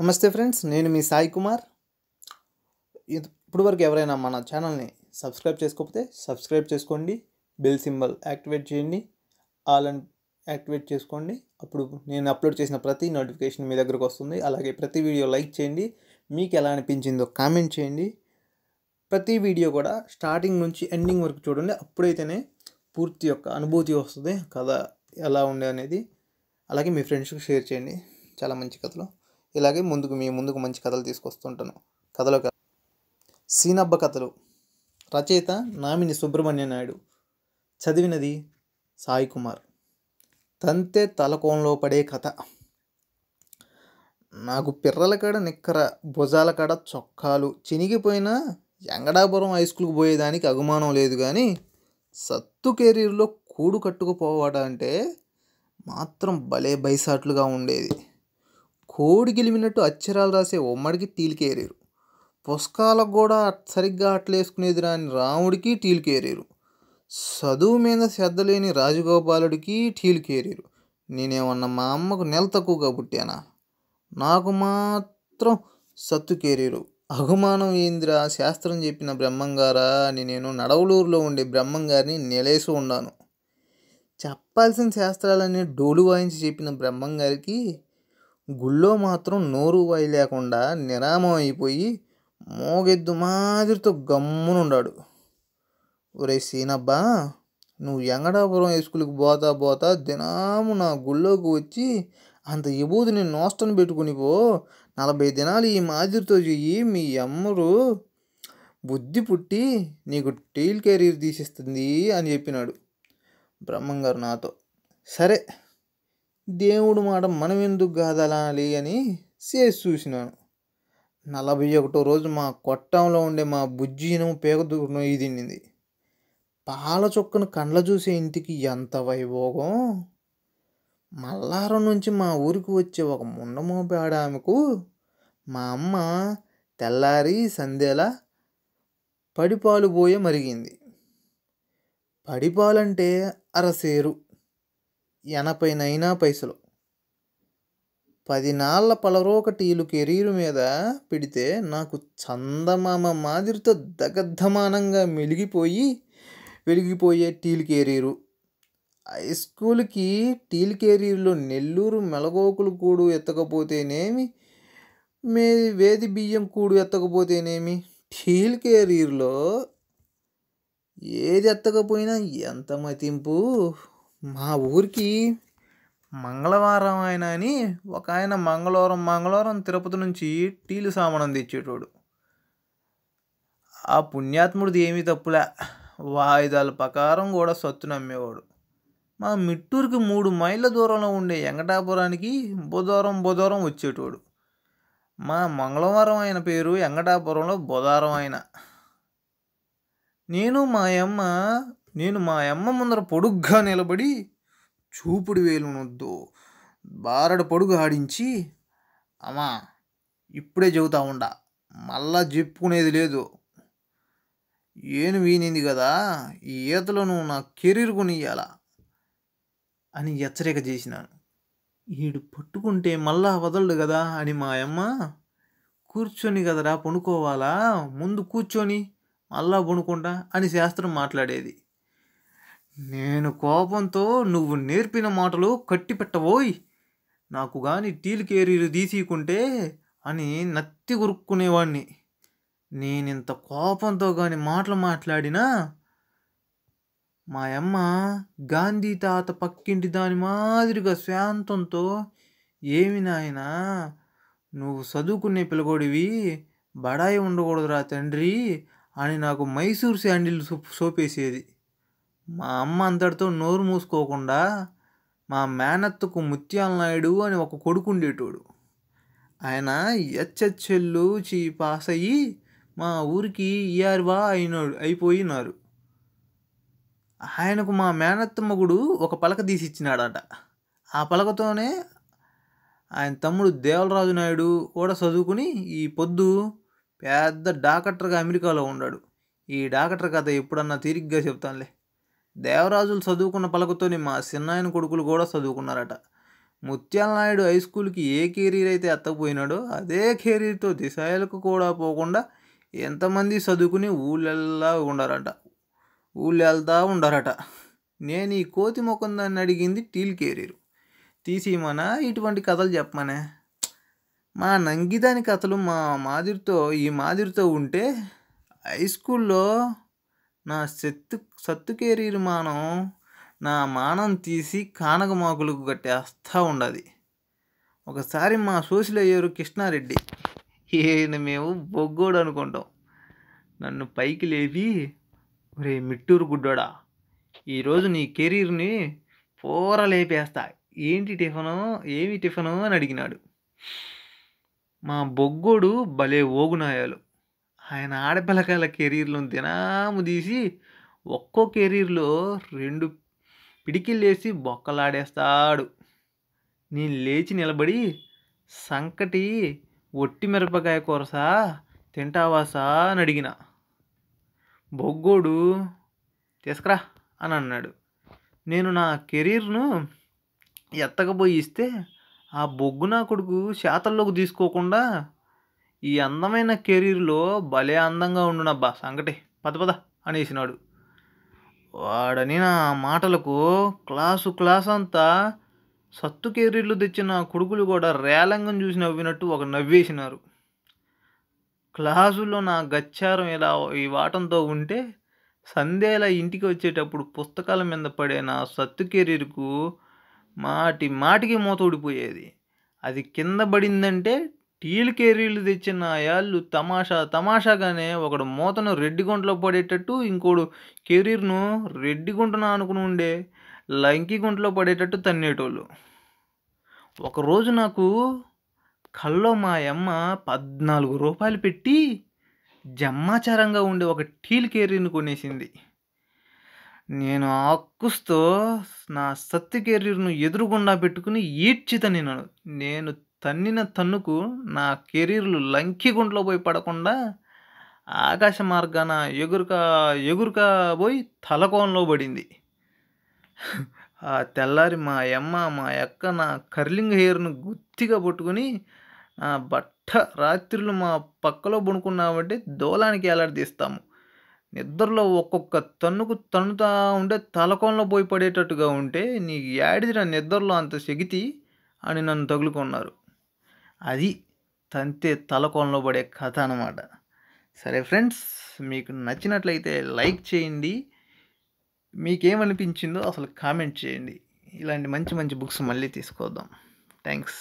నమస్తే ఫ్రెండ్స్ నేను మీ సాయి కుమార్ ఇప్పటివరకు ఎవరైనా మన ఛానల్ని సబ్స్క్రైబ్ చేసుకోకపోతే సబ్స్క్రైబ్ చేసుకోండి బెల్ సింబల్ యాక్టివేట్ చేయండి ఆల్ అండ్ యాక్టివేట్ చేసుకోండి అప్పుడు నేను అప్లోడ్ చేసిన ప్రతి నోటిఫికేషన్ మీ దగ్గరకు వస్తుంది అలాగే ప్రతి వీడియో లైక్ చేయండి మీకు ఎలా అనిపించిందో కామెంట్ చేయండి ప్రతి వీడియో కూడా స్టార్టింగ్ నుంచి ఎండింగ్ వరకు చూడండి అప్పుడైతేనే పూర్తి యొక్క అనుభూతి వస్తుంది కథ ఎలా ఉండే అనేది అలాగే మీ ఫ్రెండ్స్కి షేర్ చేయండి చాలా మంచి కథలో ఇలాగే ముందుకు మీ ముందుకు మంచి కథలు తీసుకొస్తుంటాను కథలో సీనబ్బ కథలు రచయిత నామిని సుబ్రహ్మణ్య నాయుడు చదివినది సాయి కుమార్ తంతే తలకోణంలో పడే కథ నాకు పిర్రల కాడ నిక్కర భుజాల కాడ చొక్కాలు చినిగిపోయినా ఎంగడాపురం హై స్కూల్కి పోయేదానికి అగుమానం లేదు కానీ సత్తు కెరీర్లో కూడు కట్టుకుపోవడం అంటే మాత్రం భలే బైసాట్లుగా ఉండేది కోడి గెలిమినట్టు అచ్చరాలు రాసే ఉమ్మడికి తీలికేరేరు పుస్తకాలకు కూడా సరిగ్గా అట్లేసుకునేది రాని రాముడికి టీలుకేరేరు చదువు మీద శ్రద్ధ లేని రాజగోపాలుడికి టీలుకేరేరు నేనేమన్నా మా అమ్మకు నెల తక్కువగా పుట్టానా నాకు మాత్రం సత్తుకేరేరు అభిమానం ఏందిరా శాస్త్రం చెప్పిన బ్రహ్మంగారా అని నేను నడవలూరులో ఉండే బ్రహ్మంగారిని నిలేసి ఉన్నాను చెప్పాల్సిన శాస్త్రాలన్నీ డోలు వాయించి చెప్పిన బ్రహ్మంగారికి గుళ్ళో మాత్రం నోరు వాయి లేకుండా నిరామం అయిపోయి మోగెద్దు మాదిరితో గమ్మునుండాడు ఒరే సీనబ్బా నువ్వు ఎంగడాపురం స్కూల్కి పోతా పోతా దినాము నా గుళ్ళోకి వచ్చి అంత ఎబూది నేను నోస్టను పెట్టుకుని పో నలభై దినాలు ఈ మాదిరితో చెయ్యి మీ అమ్మరు బుద్ధి పుట్టి నీకు టైల్ కెరీర్ తీసిస్తుంది అని చెప్పినాడు బ్రహ్మంగారు నాతో సరే దేవుడు మాట మనం ఎందుకు కాదనాలి అని చేసి చూసినాను నలభై ఒకటో రోజు మా కొట్టంలో ఉండే మా బుజ్జీనం పేక దూరం ఇది తిండింది పాల చొక్కను కండ్ల చూసే ఇంటికి ఎంత వైభోగం మల్లారం నుంచి మా ఊరికి వచ్చే ఒక ముండమోపాడ ఆమెకు మా అమ్మ తెల్లారి సందేలా పడిపాలు పోయే మరిగింది పడిపాలంటే అరసేరు ఎనభైనైనా పైసలు ఒక టీలు కెరీర్ మీద పెడితే నాకు చందమామ మాదిరితో దగద్ధమానంగా మెలిగిపోయి వెలిగిపోయే టీల్ కెరీరు హై స్కూల్కి టీల్ కెరీర్లో నెల్లూరు మెలగోకులు కూడు ఎత్తకపోతేనేమి మే వేది బియ్యం కూడు ఎత్తకపోతేనేమి టీల్ కెరీర్లో ఏది ఎత్తకపోయినా ఎంత మతింపు మా ఊరికి మంగళవారం ఆయన అని ఒక ఆయన మంగళవారం మంగళవారం తిరుపతి నుంచి టీలు సామానం తెచ్చేటోడు ఆ పుణ్యాత్ముడిది ఏమీ తప్పులే వాయిదాల ప్రకారం కూడా సత్తుని అమ్మేవాడు మా మిట్టూరుకి మూడు మైళ్ళ దూరంలో ఉండే వెంకటాపురానికి బుధవారం బుధవారం వచ్చేటోడు మా మంగళవారం ఆయన పేరు వెంకటాపురంలో బుధవారం ఆయన నేను మా అమ్మ నేను మా అమ్మ ముందర పొడుగ్గా నిలబడి చూపుడు వేలునొద్దు బారడు పొడుగు ఆడించి అమ్మా ఇప్పుడే చెబుతా ఉండ మళ్ళా చెప్పుకునేది లేదు ఏను వీనింది కదా ఈ ఈతలో నువ్వు నా కెరీర్ కొనియాల అని హెచ్చరిక చేసినాను ఈడు పట్టుకుంటే మళ్ళా వదలడు కదా అని మా అమ్మ కూర్చొని కదరా పనుకోవాలా ముందు కూర్చొని మళ్ళా పొనుకుంటా అని శాస్త్రం మాట్లాడేది నేను కోపంతో నువ్వు నేర్పిన మాటలు పెట్టబోయ్ నాకు గాని టీల్ కేరీలు తీసికుంటే అని నత్తి కొరుక్కునేవాణ్ణి నేనింత కోపంతో కానీ మాటలు మాట్లాడినా మా గాంధీ తాత పక్కింటి దాని మాదిరిగా శాంతంతో ఏమి నాయన నువ్వు చదువుకునే పిల్లగొడివి బడాయి ఉండకూడదురా తండ్రి అని నాకు మైసూర్ శాండిల్ సోపేసేది మా అమ్మ అంతటితో నోరు మూసుకోకుండా మా మేనత్తకు ముత్యాల నాయుడు అని ఒక కొడుకు ఉండేటోడు ఆయన హెచ్హెచ్ఎల్లు చీ పాస్ అయ్యి మా ఊరికి బా అయినాడు అయిపోయినారు ఆయనకు మా మేనత్త ఒక పలక తీసి ఇచ్చినాడట ఆ పలకతోనే ఆయన తమ్ముడు దేవలరాజు నాయుడు కూడా చదువుకుని ఈ పొద్దు పెద్ద డాకటర్గా అమెరికాలో ఉన్నాడు ఈ డాకటర్ కథ ఎప్పుడన్నా తీరిగ్గా చెప్తానులే దేవరాజులు చదువుకున్న పలకతోని మా చిన్నాయన కొడుకులు కూడా చదువుకున్నారట ముత్యాల నాయుడు హై స్కూల్కి ఏ కెరీర్ అయితే ఎత్తకపోయినాడో అదే కెరీర్తో దిశాయలకు కూడా పోకుండా ఎంతమంది చదువుకుని ఊళ్ళెల్లా ఉండరట ఊళ్ళెళ్తా ఉండరట ఉండారట నేను ఈ కోతి మొక్కందాన్ని అడిగింది టీల్ కెరీర్ తీసేయమనా ఇటువంటి కథలు చెప్పమనే మా నంగిదాని కథలు మా మాదిరితో ఈ మాదిరితో ఉంటే హై స్కూల్లో నా సెత్తు సత్తుకేరీరు మానం నా మానం తీసి కానకమాకులకు కట్టేస్తా ఉండదు ఒకసారి మా సోసిలో అయ్యారు కృష్ణారెడ్డి ఈయన మేము బొగ్గోడు అనుకుంటాం నన్ను పైకి లేపి ఒరే మిట్టూరు గుడ్డోడా ఈరోజు నీ కెరీర్ని పూర లేపేస్తా ఏంటి టిఫను ఏమి టిఫను అని అడిగినాడు మా బొగ్గోడు భలే ఓగునాయాలు ఆయన ఆడపిల్లకాయల కెరీర్లో దినాము తీసి ఒక్కో కెరీర్లో రెండు పిడికిళ్ళేసి బొక్కలాడేస్తాడు నేను లేచి నిలబడి సంకటి ఒట్టి మిరపకాయ కూరసా తింటావాసా అని అడిగిన బొగ్గోడు తీసుకురా అని అన్నాడు నేను నా కెరీర్ను ఎత్తకపోయి ఇస్తే ఆ బొగ్గు నా కొడుకు శాతల్లోకి తీసుకోకుండా ఈ అందమైన కెరీర్లో భలే అందంగా ఉండునబ్బా సంగటి పద పద అనేసినాడు వాడని నా మాటలకు క్లాసు క్లాస్ అంతా సత్తు కెరీర్లు తెచ్చిన కొడుకులు కూడా రేలంగం చూసి నవ్వినట్టు ఒక నవ్వేసినారు క్లాసులో నా గచ్చారం ఇలా ఈ వాటంతో ఉంటే సందేల ఇంటికి వచ్చేటప్పుడు పుస్తకాల మీద పడే నా సత్తు కెరీర్కు మాటి మాటికి మూత ఊడిపోయేది అది కింద పడిందంటే టీల్ కేరీలు తెచ్చిన వాళ్ళు తమాషా తమాషాగానే ఒకడు మూతను రెడ్డిగుంటలో పడేటట్టు ఇంకోడు కెరీర్ను రెడ్డిగుంటను అనుకుని ఉండే లంకిగుంటలో పడేటట్టు తన్నేటోళ్ళు ఒకరోజు నాకు కల్లో మా అమ్మ పద్నాలుగు రూపాయలు పెట్టి జమ్మాచారంగా ఉండే ఒక టీల్ కెరీర్ని కొనేసింది నేను ఆక్కుస్తో నా సత్తి కెరీర్ను ఎదురుగుండా పెట్టుకుని ఈడ్చిత నేను నేను తన్నిన తన్నుకు నా కెరీర్లు లంకిగుంట్లో పోయి పడకుండా ఆకాశ మార్గాన ఎగురుక ఎగురుక పోయి తలకోనలో పడింది ఆ తెల్లారి మా అమ్మ మా అక్క నా కర్లింగ్ హెయిర్ను గుత్తిగా పట్టుకుని నా బట్ట రాత్రులు మా పక్కలో పడుకున్నామంటే దోలానికి తీస్తాము నిద్రలో ఒక్కొక్క తన్నుకు తన్నుతా ఉంటే తలకోనలో పోయి పడేటట్టుగా ఉంటే నీకు నా నిద్రలో అంత శగితి అని నన్ను తగులుకున్నారు అది తంతే తలకోనలో పడే కథ అనమాట సరే ఫ్రెండ్స్ మీకు నచ్చినట్లయితే లైక్ చేయండి మీకేమనిపించిందో అసలు కామెంట్ చేయండి ఇలాంటి మంచి మంచి బుక్స్ మళ్ళీ తీసుకొద్దాం థ్యాంక్స్